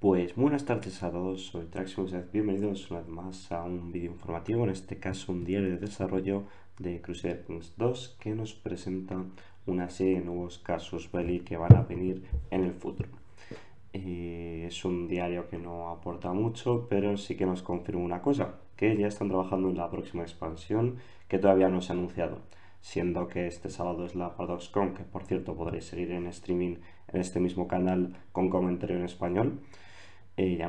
Pues buenas tardes a todos, soy y bienvenidos una vez más a un vídeo informativo, en este caso un diario de desarrollo de Crusader Kings 2 que nos presenta una serie de nuevos casos belli que van a venir en el futuro. Eh, es un diario que no aporta mucho, pero sí que nos confirma una cosa, que ya están trabajando en la próxima expansión que todavía no se ha anunciado, siendo que este sábado es la ParadoxCon, que por cierto podréis seguir en streaming en este mismo canal con comentario en español. Eh,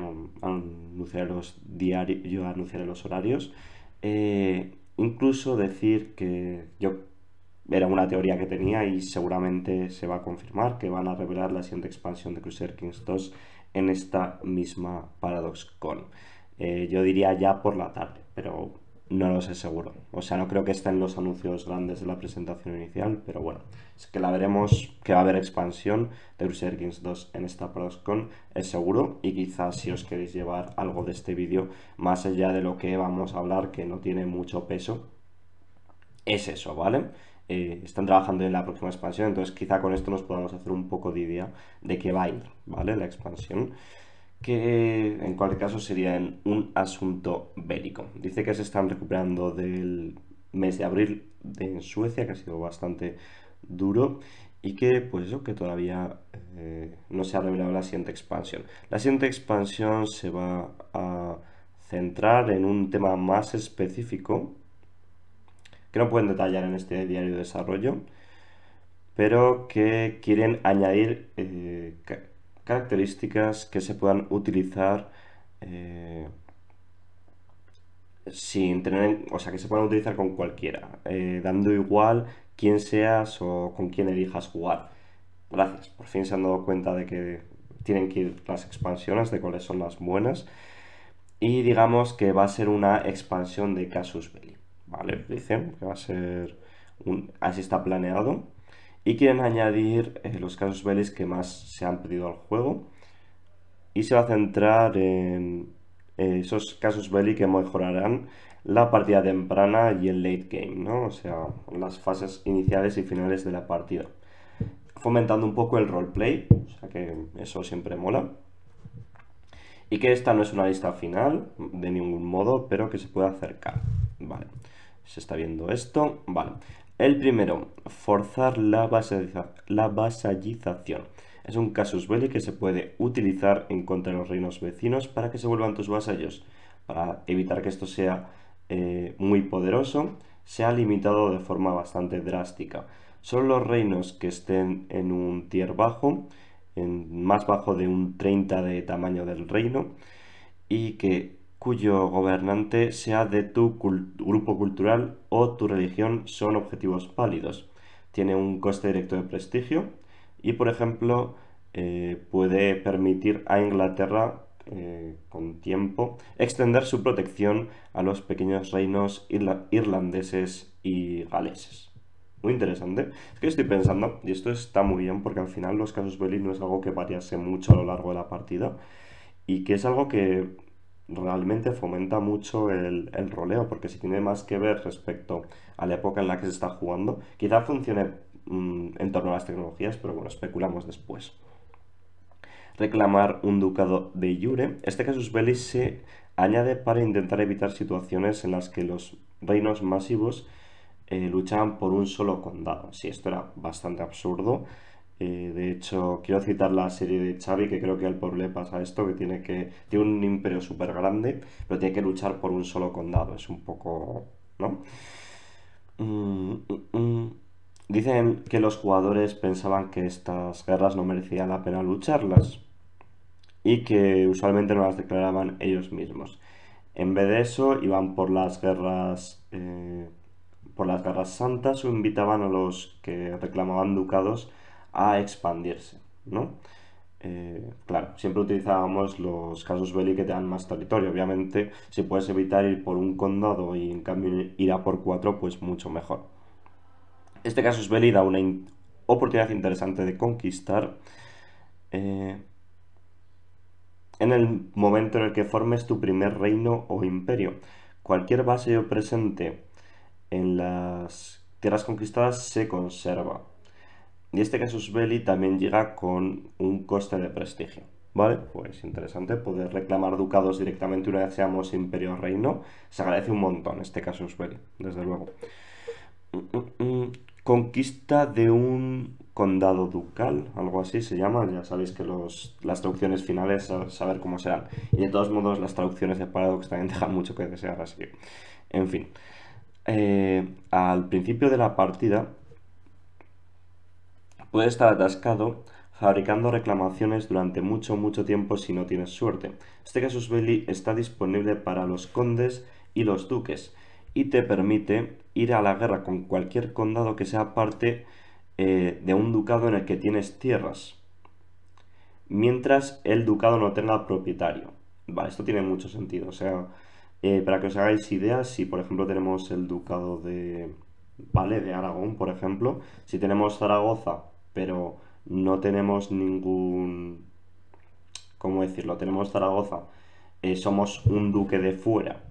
los diarios, yo anunciaré los horarios. Eh, incluso decir que yo era una teoría que tenía y seguramente se va a confirmar que van a revelar la siguiente expansión de Crusader Kings 2 en esta misma ParadoxCon. Eh, yo diría ya por la tarde, pero no lo sé seguro. O sea, no creo que estén los anuncios grandes de la presentación inicial, pero bueno, es que la veremos, que va a haber expansión de Crusader Kings 2 en esta ProSCon, es seguro, y quizás si os queréis llevar algo de este vídeo, más allá de lo que vamos a hablar, que no tiene mucho peso, es eso, ¿vale? Eh, están trabajando en la próxima expansión, entonces quizá con esto nos podamos hacer un poco de idea de qué va a ir, ¿vale? La expansión que en cualquier caso sería un asunto bélico. Dice que se están recuperando del mes de abril en Suecia, que ha sido bastante duro, y que pues eso, que todavía eh, no se ha revelado la siguiente expansión. La siguiente expansión se va a centrar en un tema más específico, que no pueden detallar en este diario de desarrollo, pero que quieren añadir eh, características que se puedan utilizar eh, sin tener, o sea, que se puedan utilizar con cualquiera, eh, dando igual quién seas o con quién elijas jugar. Gracias, por fin se han dado cuenta de que tienen que ir las expansiones, de cuáles son las buenas. Y digamos que va a ser una expansión de Casus Belli, ¿vale? Dicen que va a ser un... Así está planeado y quieren añadir eh, los casos Vélez que más se han pedido al juego y se va a centrar en eh, esos casos Belli que mejorarán la partida temprana y el late game, ¿no? o sea, las fases iniciales y finales de la partida, fomentando un poco el roleplay, o sea que eso siempre mola. Y que esta no es una lista final, de ningún modo, pero que se puede acercar. Vale, se está viendo esto. Vale, el primero, forzar la, la vasallización. Es un casus belli que se puede utilizar en contra de los reinos vecinos para que se vuelvan tus vasallos. Para evitar que esto sea eh, muy poderoso, se ha limitado de forma bastante drástica. Son los reinos que estén en un tier bajo, en más bajo de un 30 de tamaño del reino, y que cuyo gobernante sea de tu grupo cultural o tu religión son objetivos válidos. Tiene un coste directo de prestigio y, por ejemplo, eh, puede permitir a Inglaterra, eh, con tiempo, extender su protección a los pequeños reinos irlandeses y galeses. Muy interesante. Es que estoy pensando, y esto está muy bien porque al final los casos Belli no es algo que variase mucho a lo largo de la partida y que es algo que realmente fomenta mucho el, roleo, porque si tiene más que ver respecto a la época en la que se está jugando, quizá funcione mm, en torno a las tecnologías, pero bueno, especulamos después. Reclamar un ducado de Iure, Este casus belli se añade para intentar evitar situaciones en las que los reinos masivos eh, luchaban por un solo condado. si esto era bastante absurdo eh, de hecho, quiero citar la serie de Xavi, que creo que al problema le pasa esto, que tiene que tiene un imperio súper grande, pero tiene que luchar por un solo condado. Es un poco... ¿no? Mm, mm, mm. Dicen que los jugadores pensaban que estas guerras no merecían la pena lucharlas y que usualmente no las declaraban ellos mismos. En vez de eso, iban por las guerras... Eh, por las guerras santas o invitaban a los que reclamaban ducados a expandirse, ¿no? Eh, claro, siempre utilizábamos los casos belli que te dan más territorio. Obviamente, si puedes evitar ir por un condado y en cambio ir a por cuatro, pues mucho mejor. Este caso es belli da una oportunidad interesante de conquistar. Eh, en el momento en el que formes tu primer reino o imperio, cualquier base presente en las tierras conquistadas se conserva. Y este Casus Belli también llega con un coste de prestigio. ¿Vale? Pues interesante poder reclamar ducados directamente una vez seamos imperio o reino. Se agradece un montón este Casus Belli, desde luego. Conquista de un condado ducal, algo así se llama. Ya sabéis que las traducciones finales, saber cómo serán. Y de todos modos, las traducciones de Paradox también dejan mucho que desear, así En fin. Eh, al principio de la partida puede estar atascado fabricando reclamaciones durante mucho, mucho tiempo si no tienes suerte. Este Casus Belli está disponible para los condes y los duques y te permite ir a la guerra con cualquier condado que sea parte eh, de un ducado en el que tienes tierras, mientras el ducado no tenga propietario. Vale, esto tiene mucho sentido, o sea, eh, para que os hagáis ideas, si por ejemplo tenemos el ducado de, ¿vale? De Aragón, por ejemplo, si tenemos Zaragoza, pero no tenemos ningún... ¿Cómo decirlo? Tenemos Zaragoza, eh, somos un duque de fuera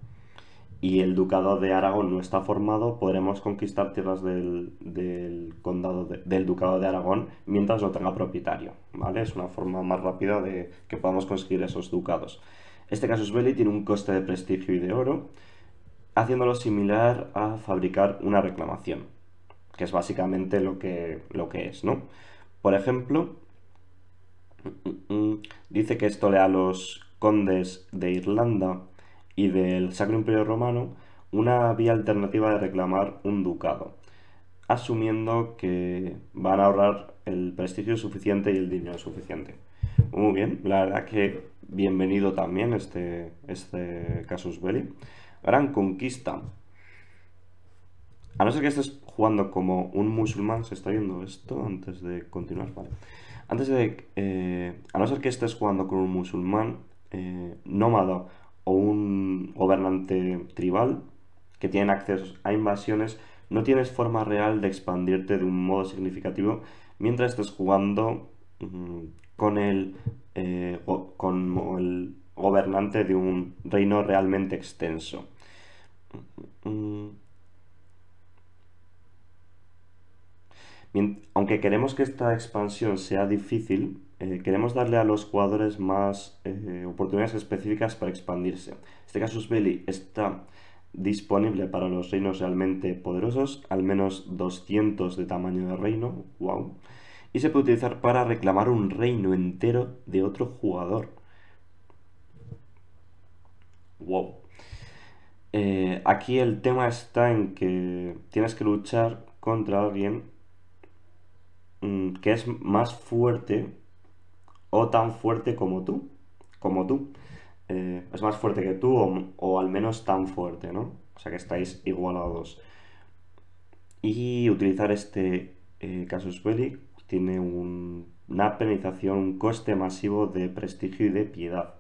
y el ducado de Aragón no está formado, podremos conquistar tierras del, condado del ducado de Aragón mientras no tenga propietario, ¿vale? Es una forma más rápida de que podamos conseguir esos ducados. Este caso es belli tiene un coste de prestigio y de oro, haciéndolo similar a fabricar una reclamación que es básicamente lo que, lo que es, ¿no? Por ejemplo, mm, mm, mm, dice que esto le da a los condes de Irlanda y del Sacro Imperio Romano una vía alternativa de reclamar un ducado, asumiendo que van a ahorrar el prestigio suficiente y el dinero suficiente. Muy bien, la verdad que bienvenido también este, este casus belli. Gran conquista. A no ser que estés jugando como un musulmán, se está viendo esto antes de continuar, vale. Antes de. Eh, a no ser que estés jugando con un musulmán, eh, o un gobernante tribal que tienen acceso a invasiones, no tienes forma real de expandirte de un modo significativo mientras estés jugando mm, con el. Eh, el gobernante de un reino realmente extenso. Mm, mm, Aunque queremos que esta expansión sea difícil, eh, queremos darle a los jugadores más eh, oportunidades específicas para expandirse. Este caso, Belli está disponible para los reinos realmente poderosos, al menos 200 de tamaño de reino, wow. Y se puede utilizar para reclamar un reino entero de otro jugador. Wow. Eh, aquí el tema está en que tienes que luchar contra alguien Mm, que es más fuerte o tan fuerte como tú, como tú. Eh, es más fuerte que tú o, al menos tan fuerte, ¿no? O sea que estáis igualados. Y utilizar este caso eh, casus belli tiene una penalización, un coste masivo de prestigio y de piedad.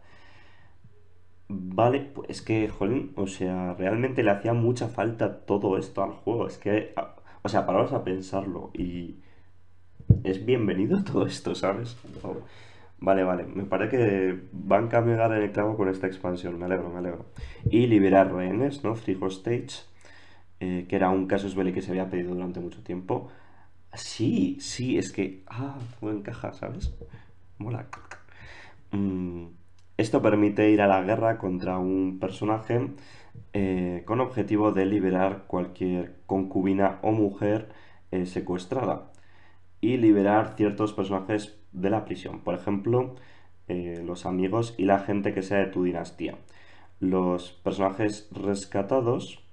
Vale, pues es que, jolín, o sea, realmente le hacía mucha falta todo esto al juego. Es que, o sea, parados a pensarlo y es bienvenido todo esto, ¿sabes? Vale, vale. Me parece que van a cambiar el clavo con esta expansión. Me alegro, me alegro. Y liberar rehenes, ¿no? Free Hostage, eh, que era un caso belli que se había pedido durante mucho tiempo. Sí, sí, es que. Ah, todo encaja, ¿sabes? Mola. Mm, esto permite ir a la guerra contra un personaje eh, con objetivo de liberar cualquier concubina o mujer eh, secuestrada y liberar ciertos personajes de la prisión. Por ejemplo, eh, los amigos y la gente que sea de tu dinastía. Los personajes rescatados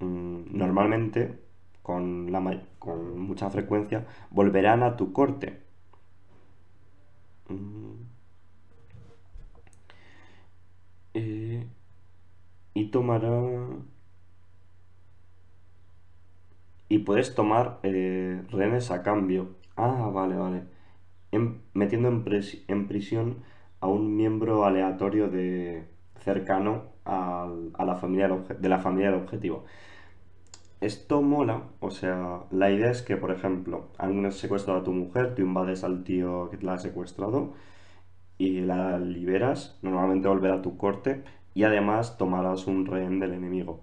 mm, normalmente, con, la con mucha frecuencia, volverán a tu corte. Mm. Eh, y tomarán y puedes tomar eh, rehenes a cambio. Ah, vale, vale. Em, metiendo en, prisión a un miembro aleatorio de cercano a, la familia de la familia del objetivo. Esto mola, o sea, la idea es que, por ejemplo, alguien ha secuestrado a tu mujer, tú invades al tío que te la ha secuestrado y la liberas, normalmente volverá a tu corte y además tomarás un rehén del enemigo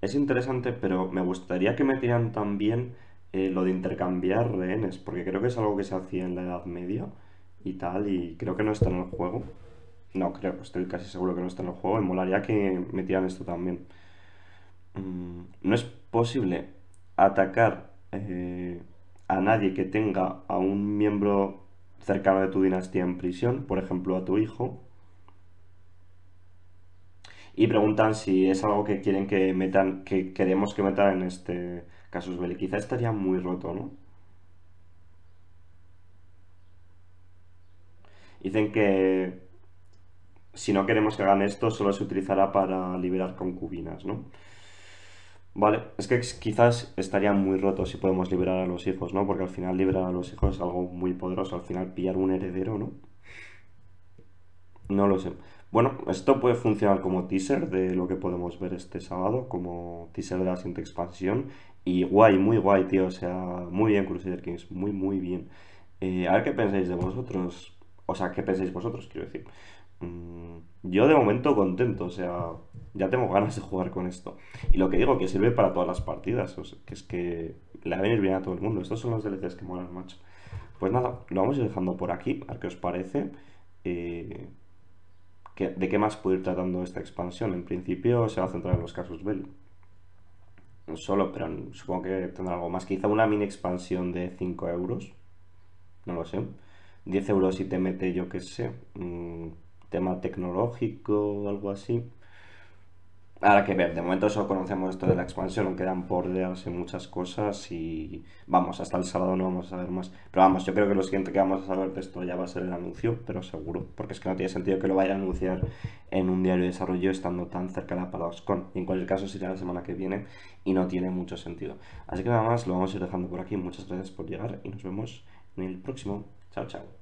es interesante, pero me gustaría que metieran también eh, lo de intercambiar rehenes, porque creo que es algo que se hacía en la Edad Media y tal, y creo que no está en el juego. No, creo, estoy casi seguro que no está en el juego, me molaría que metieran esto también. Mm, no es posible atacar eh, a nadie que tenga a un miembro cercano de tu dinastía en prisión, por ejemplo a tu hijo, y preguntan si es algo que quieren que metan, que queremos que metan en este Casus Belli. Quizá estaría muy roto, ¿no? Dicen que si no queremos que hagan esto, solo se utilizará para liberar concubinas, ¿no? Vale, es que quizás estaría muy roto si podemos liberar a los hijos, ¿no? Porque al final liberar a los hijos es algo muy poderoso, al final pillar un heredero, ¿no? No lo sé. Bueno, esto puede funcionar como teaser de lo que podemos ver este sábado, como teaser de la siguiente expansión. Y guay, muy guay, tío. O sea, muy bien Crusader Kings, muy, muy bien. Eh, a ver qué pensáis de vosotros. O sea, qué pensáis vosotros, quiero decir. Mm, yo de momento contento, o sea, ya tengo ganas de jugar con esto. Y lo que digo, que sirve para todas las partidas, o que es que le va a venir bien a todo el mundo. Estos son los DLCs que molan, macho. Pues nada, lo vamos a ir dejando por aquí, a ver qué os parece. Eh, ¿de qué más puede ir tratando esta expansión? En principio se va a centrar en los casos Bell, No solo, pero supongo que tendrá algo más. Quizá una mini expansión de 5 euros. No lo sé. 10 euros si te mete, yo qué sé, tema tecnológico o algo así. Ahora que ver, de momento solo conocemos esto de la expansión, quedan por leerse muchas cosas y vamos, hasta el sábado no vamos a ver más. Pero vamos, yo creo que lo siguiente que vamos a saber de esto ya va a ser el anuncio, pero seguro, porque es que no tiene sentido que lo vaya a anunciar en un diario de desarrollo estando tan cerca de la ParadoxCon. Y en cualquier caso será la semana que viene y no tiene mucho sentido. Así que nada más, lo vamos a ir dejando por aquí. Muchas gracias por llegar y nos vemos en el próximo. Chao, chao.